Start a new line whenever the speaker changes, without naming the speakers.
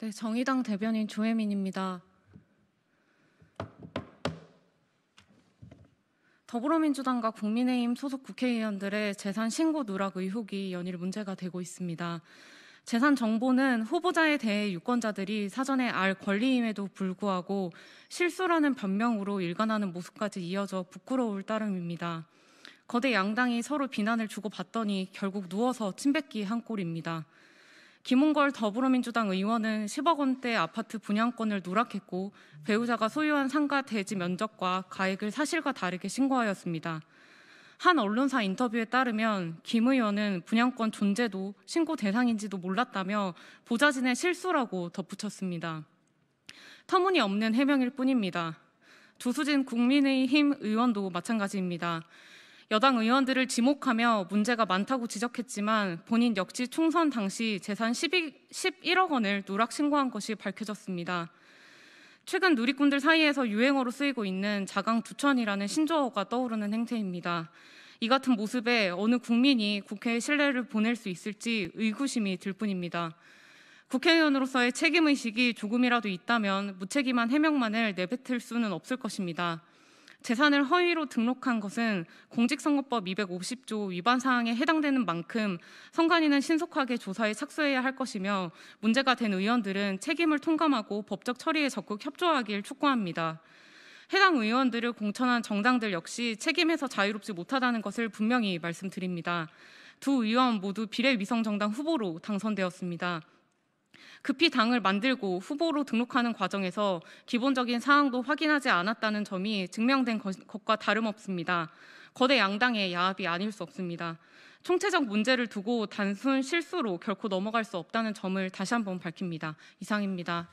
네, 정의당 대변인 조혜민입니다. 더불어민주당과 국민의힘 소속 국회의원들의 재산 신고 누락 의혹이 연일 문제가 되고 있습니다. 재산 정보는 후보자에 대해 유권자들이 사전에 알 권리임에도 불구하고 실수라는 변명으로 일관하는 모습까지 이어져 부끄러울 따름입니다. 거대 양당이 서로 비난을 주고받더니 결국 누워서 침뱉기 한 꼴입니다. 김홍걸 더불어민주당 의원은 10억 원대 아파트 분양권을 누락했고 배우자가 소유한 상가 대지 면적과 가액을 사실과 다르게 신고하였습니다. 한 언론사 인터뷰에 따르면 김 의원은 분양권 존재도 신고 대상인지도 몰랐다며 보좌진의 실수라고 덧붙였습니다. 터무니없는 해명일 뿐입니다. 조수진 국민의힘 의원도 마찬가지입니다. 여당 의원들을 지목하며 문제가 많다고 지적했지만 본인 역시 총선 당시 재산 12, 11억 원을 누락 신고한 것이 밝혀졌습니다. 최근 누리꾼들 사이에서 유행어로 쓰이고 있는 자강두천이라는 신조어가 떠오르는 행태입니다. 이 같은 모습에 어느 국민이 국회에 신뢰를 보낼 수 있을지 의구심이 들 뿐입니다. 국회의원으로서의 책임의식이 조금이라도 있다면 무책임한 해명만을 내뱉을 수는 없을 것입니다. 재산을 허위로 등록한 것은 공직선거법 250조 위반 사항에 해당되는 만큼 선관위는 신속하게 조사에 착수해야 할 것이며 문제가 된 의원들은 책임을 통감하고 법적 처리에 적극 협조하길 촉구합니다. 해당 의원들을 공천한 정당들 역시 책임에서 자유롭지 못하다는 것을 분명히 말씀드립니다. 두 의원 모두 비례위성 정당 후보로 당선되었습니다. 급히 당을 만들고 후보로 등록하는 과정에서 기본적인 사항도 확인하지 않았다는 점이 증명된 것과 다름없습니다. 거대 양당의 야합이 아닐 수 없습니다. 총체적 문제를 두고 단순 실수로 결코 넘어갈 수 없다는 점을 다시 한번 밝힙니다. 이상입니다.